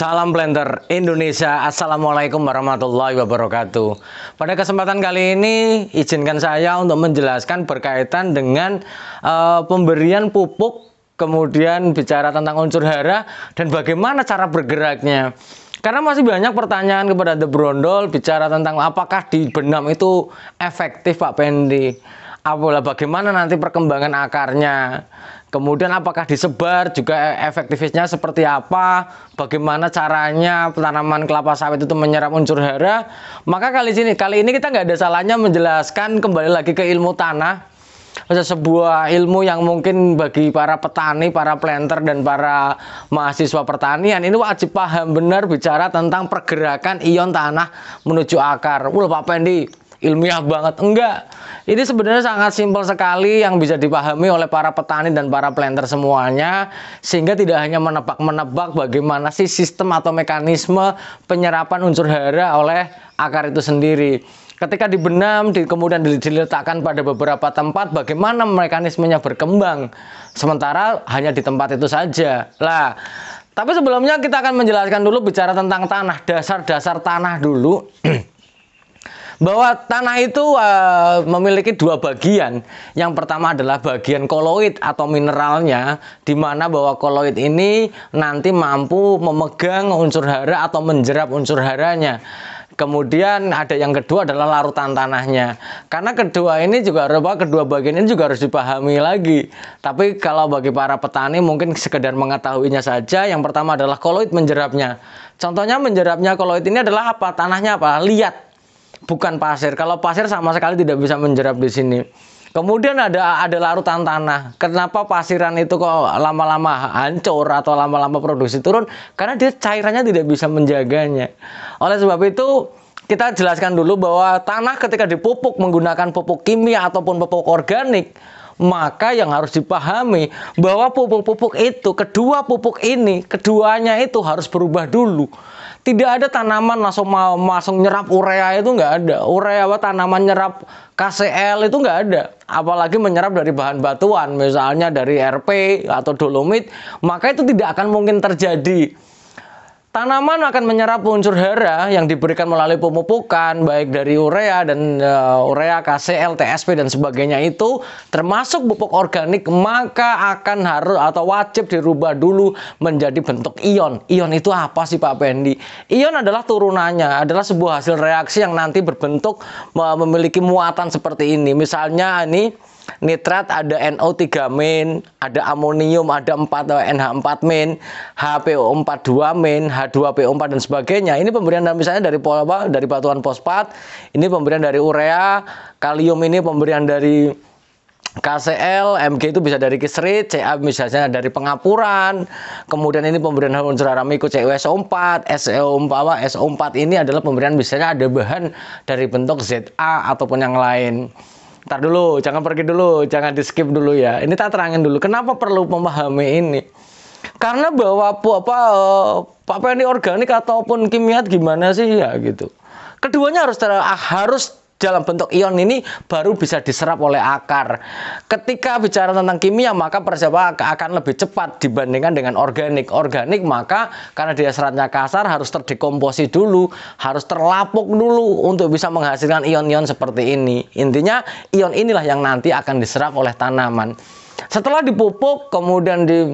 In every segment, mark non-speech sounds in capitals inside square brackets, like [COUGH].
Salam Blender Indonesia Assalamualaikum warahmatullahi wabarakatuh Pada kesempatan kali ini izinkan saya untuk menjelaskan berkaitan dengan uh, pemberian pupuk Kemudian bicara tentang unsur hara dan bagaimana cara bergeraknya karena masih banyak pertanyaan kepada The Brondol bicara tentang apakah di benam itu efektif Pak Pendi apalah bagaimana nanti perkembangan akarnya kemudian apakah disebar juga e- efektifnya seperti apa bagaimana caranya tanaman kelapa sawit itu menyerap unsur hara maka kali ini kali ini kita nggak ada salahnya menjelaskan kembali lagi ke ilmu tanah sebuah ilmu yang mungkin bagi para petani, para planter dan para mahasiswa pertanian ini wajib paham benar bicara tentang pergerakan ion tanah menuju akar. Wah Pak Pendi, ilmiah banget. Enggak. Ini sebenarnya sangat simpel sekali yang bisa dipahami oleh para petani dan para planter semuanya sehingga tidak hanya menebak-menebak bagaimana sih sistem atau mekanisme penyerapan unsur hara oleh akar itu sendiri. Ketika dibenam, di, kemudian diletakkan pada beberapa tempat, bagaimana mekanismenya berkembang? Sementara hanya di tempat itu saja. Lah, tapi sebelumnya kita akan menjelaskan dulu bicara tentang tanah, dasar-dasar tanah dulu. [CLEARS THROAT] bahwa tanah itu uh, memiliki dua bagian. Yang pertama adalah bagian koloid atau mineralnya, di mana bahwa koloid ini nanti mampu memegang unsur hara atau menjerap unsur haranya. Kemudian ada yang kedua adalah larutan tanahnya. Karena kedua ini juga apa kedua bagian ini juga harus dipahami lagi. Tapi kalau bagi para petani mungkin sekedar mengetahuinya saja. Yang pertama adalah koloid menjerapnya. Contohnya menjerapnya koloid ini adalah apa? Tanahnya apa? Liat bukan pasir. Kalau pasir sama sekali tidak bisa menjerap di sini. Kemudian ada ada larutan tanah. Kenapa pasiran itu kok lama-lama hancur atau lama-lama produksi turun? Karena dia cairannya tidak bisa menjaganya. Oleh sebab itu kita jelaskan dulu bahwa tanah ketika dipupuk menggunakan pupuk kimia ataupun pupuk organik, maka yang harus dipahami bahwa pupuk-pupuk itu, kedua pupuk ini, keduanya itu harus berubah dulu tidak ada tanaman langsung mau langsung nyerap urea itu nggak ada. Urea apa tanaman nyerap KCl itu nggak ada. Apalagi menyerap dari bahan batuan, misalnya dari RP atau dolomit, maka itu tidak akan mungkin terjadi. Tanaman akan menyerap unsur hara yang diberikan melalui pemupukan baik dari urea dan uh, urea KCl, TSP dan sebagainya itu termasuk pupuk organik maka akan harus atau wajib dirubah dulu menjadi bentuk ion. Ion itu apa sih Pak Pendi? Ion adalah turunannya, adalah sebuah hasil reaksi yang nanti berbentuk memiliki muatan seperti ini. Misalnya ini nitrat ada NO3 min, ada amonium, ada 4 eh, NH4 min, HPO42 min, H2PO4 dan sebagainya. Ini pemberian dari misalnya dari apa, dari batuan fosfat, ini pemberian dari urea, kalium ini pemberian dari KCL, MG itu bisa dari kisrit, CA misalnya dari pengapuran, kemudian ini pemberian hormon ceramiku CUSO4, SO4, SO4 ini adalah pemberian misalnya ada bahan dari bentuk ZA ataupun yang lain. Ntar dulu, jangan pergi dulu, jangan di skip dulu ya. Ini tak terangin dulu. Kenapa perlu memahami ini? Karena bahwa apa apa apa eh, ini organik ataupun kimia gimana sih ya gitu. Keduanya harus ter, harus dalam bentuk ion ini baru bisa diserap oleh akar. Ketika bicara tentang kimia maka persiapan akan lebih cepat dibandingkan dengan organik. Organik maka karena dia seratnya kasar harus terdekomposi dulu, harus terlapuk dulu untuk bisa menghasilkan ion-ion seperti ini. Intinya ion inilah yang nanti akan diserap oleh tanaman. Setelah dipupuk kemudian di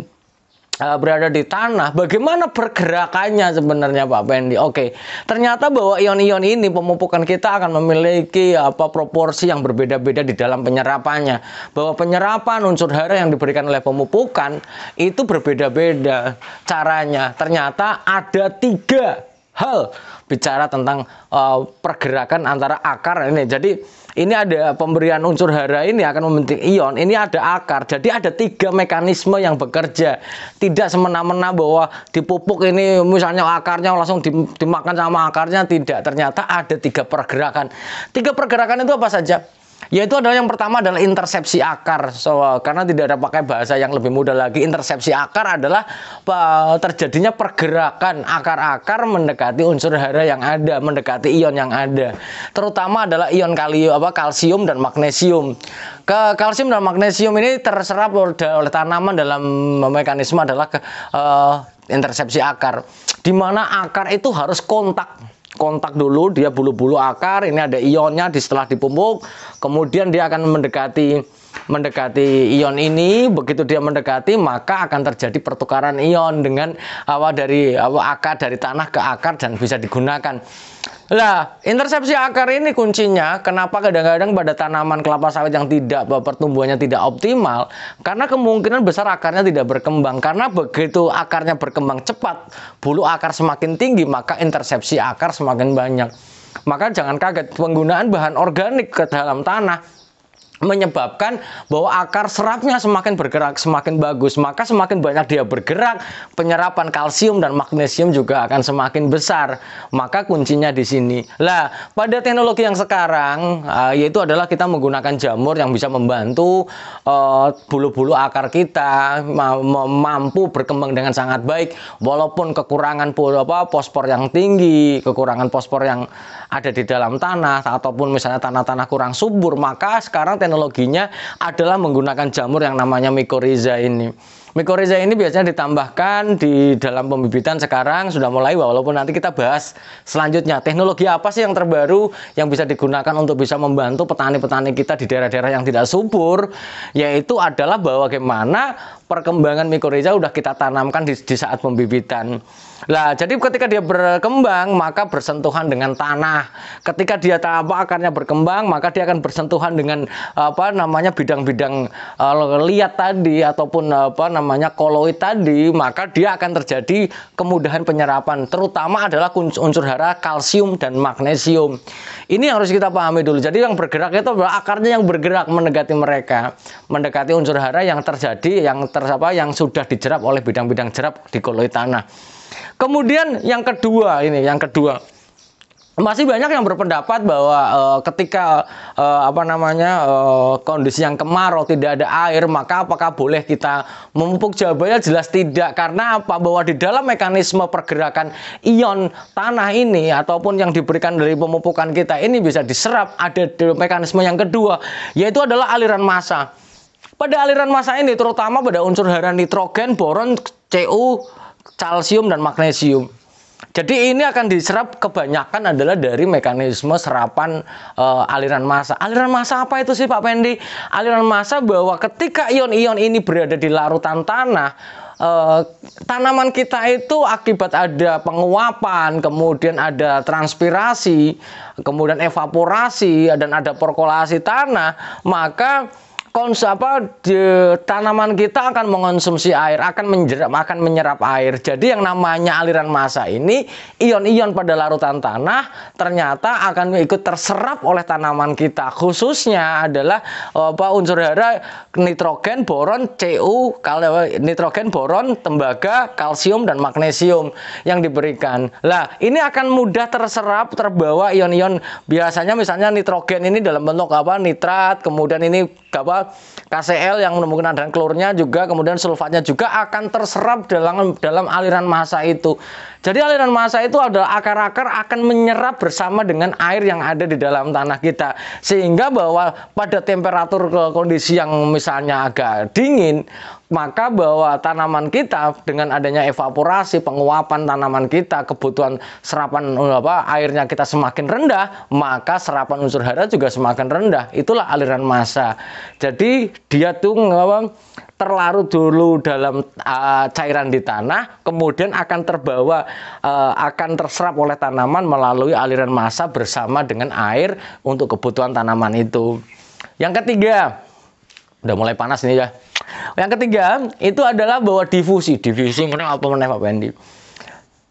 Eh, berada di tanah, bagaimana pergerakannya sebenarnya Pak Pendi? Oke, ternyata bahwa ion-ion ini pemupukan kita akan memiliki apa proporsi yang berbeda-beda di dalam penyerapannya. Bahwa penyerapan unsur hara yang diberikan oleh pemupukan itu berbeda-beda caranya. Ternyata ada tiga hal bicara tentang uh, pergerakan antara akar ini. Jadi ini ada pemberian unsur hara ini akan membentuk ion ini ada akar jadi ada tiga mekanisme yang bekerja tidak semena-mena bahwa dipupuk ini misalnya akarnya langsung dimakan sama akarnya tidak ternyata ada tiga pergerakan tiga pergerakan itu apa saja yaitu adalah yang pertama adalah intersepsi akar. So, karena tidak ada pakai bahasa yang lebih mudah lagi, intersepsi akar adalah eh, terjadinya pergerakan akar-akar mendekati unsur hara yang ada, mendekati ion yang ada. Terutama adalah ion kalium apa kalsium dan magnesium. Ke kalsium dan magnesium ini terserap oleh tanaman dalam mekanisme adalah ke, uh, intersepsi akar. Di mana akar itu harus kontak kontak dulu dia bulu-bulu akar ini ada ionnya di setelah dipupuk kemudian dia akan mendekati mendekati ion ini begitu dia mendekati maka akan terjadi pertukaran ion dengan awal dari awal akar dari tanah ke akar dan bisa digunakan lah intersepsi akar ini kuncinya kenapa kadang-kadang pada tanaman kelapa sawit yang tidak pertumbuhannya tidak optimal karena kemungkinan besar akarnya tidak berkembang karena begitu akarnya berkembang cepat bulu akar semakin tinggi maka intersepsi akar semakin banyak maka jangan kaget penggunaan bahan organik ke dalam tanah menyebabkan bahwa akar serapnya semakin bergerak semakin bagus maka semakin banyak dia bergerak penyerapan kalsium dan magnesium juga akan semakin besar maka kuncinya di sini lah pada teknologi yang sekarang eh, yaitu adalah kita menggunakan jamur yang bisa membantu eh, bulu-bulu uh, akar kita mampu berkembang dengan sangat baik walaupun kekurangan apa fosfor yang tinggi kekurangan fosfor yang ada di dalam tanah ataupun misalnya tanah-tanah kurang subur maka sekarang teknologinya adalah menggunakan jamur yang namanya mikoriza ini. Mikoriza ini biasanya ditambahkan di dalam pembibitan sekarang sudah mulai walaupun nanti kita bahas selanjutnya teknologi apa sih yang terbaru yang bisa digunakan untuk bisa membantu petani-petani kita di daerah-daerah yang tidak subur yaitu adalah bagaimana perkembangan mikoriza sudah kita tanamkan di, di saat pembibitan. Nah, jadi ketika dia berkembang, maka bersentuhan dengan tanah. Ketika dia apa akarnya berkembang, maka dia akan bersentuhan dengan apa namanya bidang-bidang uh, liat tadi ataupun apa namanya koloid tadi, maka dia akan terjadi kemudahan penyerapan. Terutama adalah unsur hara kalsium dan magnesium. Ini yang harus kita pahami dulu. Jadi yang bergerak itu adalah akarnya yang bergerak mendekati mereka, mendekati unsur hara yang terjadi yang ter, yang sudah dijerap oleh bidang-bidang jerap di koloid tanah. Kemudian yang kedua ini, yang kedua masih banyak yang berpendapat bahwa uh, ketika uh, apa namanya uh, kondisi yang kemarau oh, tidak ada air maka apakah boleh kita memupuk jawabannya jelas tidak karena apa bahwa di dalam mekanisme pergerakan ion tanah ini ataupun yang diberikan dari pemupukan kita ini bisa diserap ada di mekanisme yang kedua yaitu adalah aliran massa pada aliran massa ini terutama pada unsur hara nitrogen boron Cu kalsium dan magnesium. Jadi ini akan diserap kebanyakan adalah dari mekanisme serapan e, aliran massa. Aliran massa apa itu sih Pak Pendi? Aliran massa bahwa ketika ion-ion ini berada di larutan tanah, e, tanaman kita itu akibat ada penguapan, kemudian ada transpirasi, kemudian evaporasi dan ada perkolasi tanah, maka kons apa de, tanaman kita akan mengonsumsi air, akan menjerap, akan menyerap air. Jadi yang namanya aliran massa ini ion-ion pada larutan tanah ternyata akan ikut terserap oleh tanaman kita. Khususnya adalah apa unsur hara nitrogen, boron, Cu, kal nitrogen, boron, tembaga, kalsium dan magnesium yang diberikan. Lah, ini akan mudah terserap, terbawa ion-ion biasanya misalnya nitrogen ini dalam bentuk apa? nitrat, kemudian ini apa KCl yang menemukan dan klornya juga kemudian sulfatnya juga akan terserap dalam dalam aliran massa itu jadi aliran massa itu adalah akar-akar akan menyerap bersama dengan air yang ada di dalam tanah kita. Sehingga bahwa pada temperatur ke kondisi yang misalnya agak dingin, maka bahwa tanaman kita dengan adanya evaporasi, penguapan tanaman kita, kebutuhan serapan eh, apa airnya kita semakin rendah, maka serapan unsur hara juga semakin rendah. Itulah aliran massa. Jadi dia tuh apa, terlarut dulu dalam uh, cairan di tanah, kemudian akan terbawa uh, akan terserap oleh tanaman melalui aliran massa bersama dengan air untuk kebutuhan tanaman itu. Yang ketiga, udah mulai panas ini ya. Yang ketiga itu adalah bahwa difusi, difusi meneng apa menembak Pak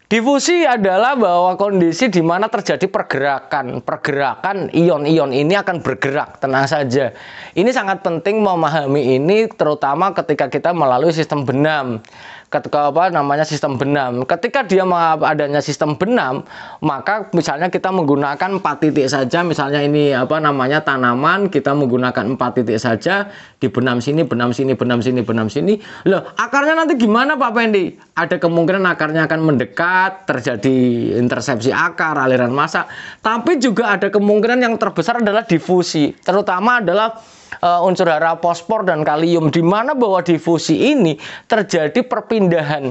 Difusi adalah bahwa kondisi di mana terjadi pergerakan. Pergerakan ion-ion ini akan bergerak, tenang saja. Ini sangat penting memahami ini terutama ketika kita melalui sistem benam ketika apa namanya sistem benam. Ketika dia adanya sistem benam, maka misalnya kita menggunakan empat titik saja, misalnya ini apa namanya tanaman, kita menggunakan empat titik saja, di benam sini, benam sini, benam sini, benam sini. Loh, akarnya nanti gimana Pak Pendi? Ada kemungkinan akarnya akan mendekat, terjadi intersepsi akar, aliran massa, tapi juga ada kemungkinan yang terbesar adalah difusi, terutama adalah uh, unsur hara fosfor dan kalium di mana bahwa difusi ini terjadi perpindahan.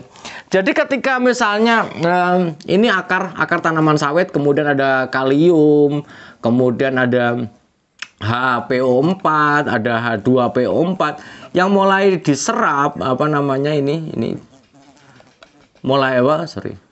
Jadi ketika misalnya uh, ini akar akar tanaman sawit kemudian ada kalium, kemudian ada HPO4, ada H2PO4 yang mulai diserap apa namanya ini ini mulai apa? Sorry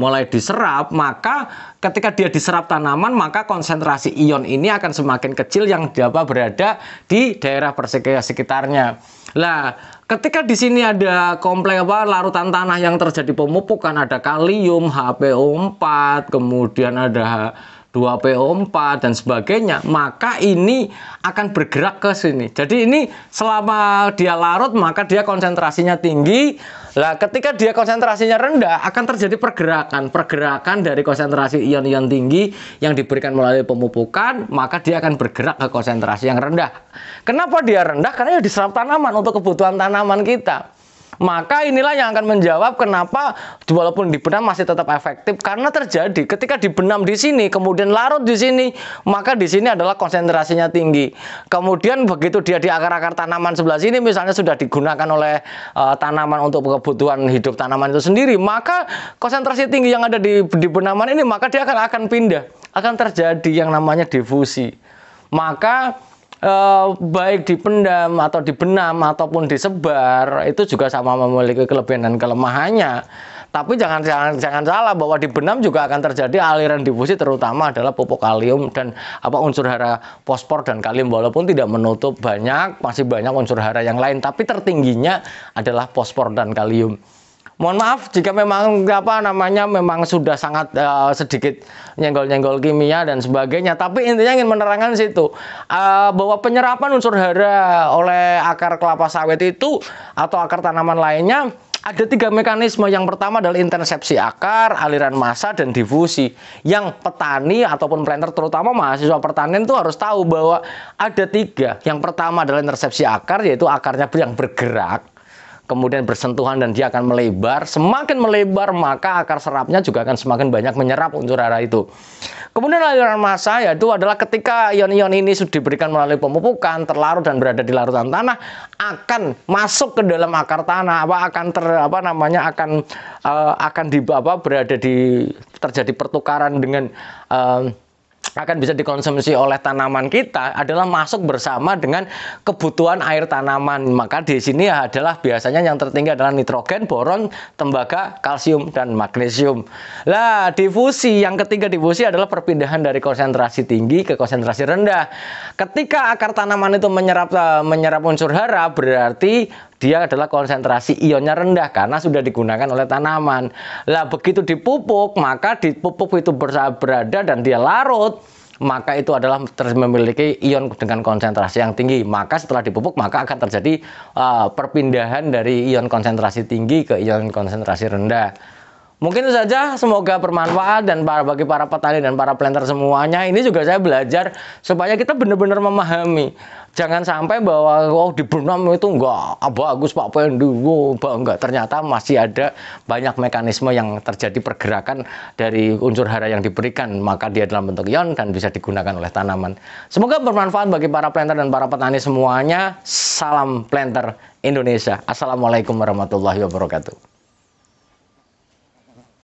mulai diserap, maka ketika dia diserap tanaman, maka konsentrasi ion ini akan semakin kecil yang dapat berada di daerah sekitarnya. Nah, ketika di sini ada kompleks apa larutan tanah yang terjadi pemupukan, ada kalium, HPO4, kemudian ada 2PO4 dan sebagainya, maka ini akan bergerak ke sini. Jadi ini selama dia larut maka dia konsentrasinya tinggi. Lah ketika dia konsentrasinya rendah akan terjadi pergerakan, pergerakan dari konsentrasi ion-ion tinggi yang diberikan melalui pemupukan, maka dia akan bergerak ke konsentrasi yang rendah. Kenapa dia rendah? Karena ya diserap tanaman untuk kebutuhan tanaman kita. Maka inilah yang akan menjawab kenapa walaupun dibenam masih tetap efektif karena terjadi ketika dibenam di sini kemudian larut di sini maka di sini adalah konsentrasinya tinggi. Kemudian begitu dia di akar-akar tanaman sebelah sini misalnya sudah digunakan oleh uh, tanaman untuk kebutuhan hidup tanaman itu sendiri maka konsentrasi tinggi yang ada di di benaman ini maka dia akan akan pindah akan terjadi yang namanya difusi. Maka Eh, baik dipendam atau dibenam ataupun disebar itu juga sama memiliki kelebihan dan kelemahannya. Tapi jangan jangan jangan salah bahwa di benam juga akan terjadi aliran difusi terutama adalah pupuk kalium dan apa unsur hara fosfor dan kalium walaupun tidak menutup banyak masih banyak unsur hara yang lain tapi tertingginya adalah fosfor dan kalium mohon maaf jika memang apa namanya memang sudah sangat uh, sedikit nyenggol-nyenggol kimia dan sebagainya tapi intinya ingin menerangkan situ uh, bahwa penyerapan unsur hara oleh akar kelapa sawit itu atau akar tanaman lainnya ada tiga mekanisme. Yang pertama adalah intersepsi akar, aliran massa, dan difusi. Yang petani ataupun planter, terutama mahasiswa pertanian itu harus tahu bahwa ada tiga. Yang pertama adalah intersepsi akar, yaitu akarnya yang bergerak kemudian bersentuhan dan dia akan melebar. Semakin melebar, maka akar serapnya juga akan semakin banyak menyerap unsur hara itu. Kemudian aliran massa yaitu adalah ketika ion-ion ini sudah diberikan melalui pemupukan, terlarut dan berada di larutan tanah akan masuk ke dalam akar tanah apa akan ter apa namanya akan uh, akan di apa berada di terjadi pertukaran dengan uh, akan bisa dikonsumsi oleh tanaman kita adalah masuk bersama dengan kebutuhan air tanaman. Maka di sini adalah biasanya yang tertinggi adalah nitrogen, boron, tembaga, kalsium dan magnesium. Lah, difusi yang ketiga difusi adalah perpindahan dari konsentrasi tinggi ke konsentrasi rendah. Ketika akar tanaman itu menyerap eh, menyerap unsur hara berarti dia adalah konsentrasi ionnya rendah karena sudah digunakan oleh tanaman. Lah begitu dipupuk, maka dipupuk itu itu berada dan dia larut, maka itu adalah memiliki ion dengan konsentrasi yang tinggi. Maka setelah dipupuk, maka akan terjadi uh, perpindahan dari ion konsentrasi tinggi ke ion konsentrasi rendah. Mungkin itu saja, semoga bermanfaat dan para bagi para petani dan para planter semuanya. Ini juga saya belajar supaya kita benar-benar memahami. Jangan sampai bahwa wow oh, di Burnham itu enggak bagus Pak Pendu, oh, enggak. Ternyata masih ada banyak mekanisme yang terjadi pergerakan dari unsur hara yang diberikan, maka dia dalam bentuk ion dan bisa digunakan oleh tanaman. Semoga bermanfaat bagi para planter dan para petani semuanya. Salam planter Indonesia. Assalamualaikum warahmatullahi wabarakatuh.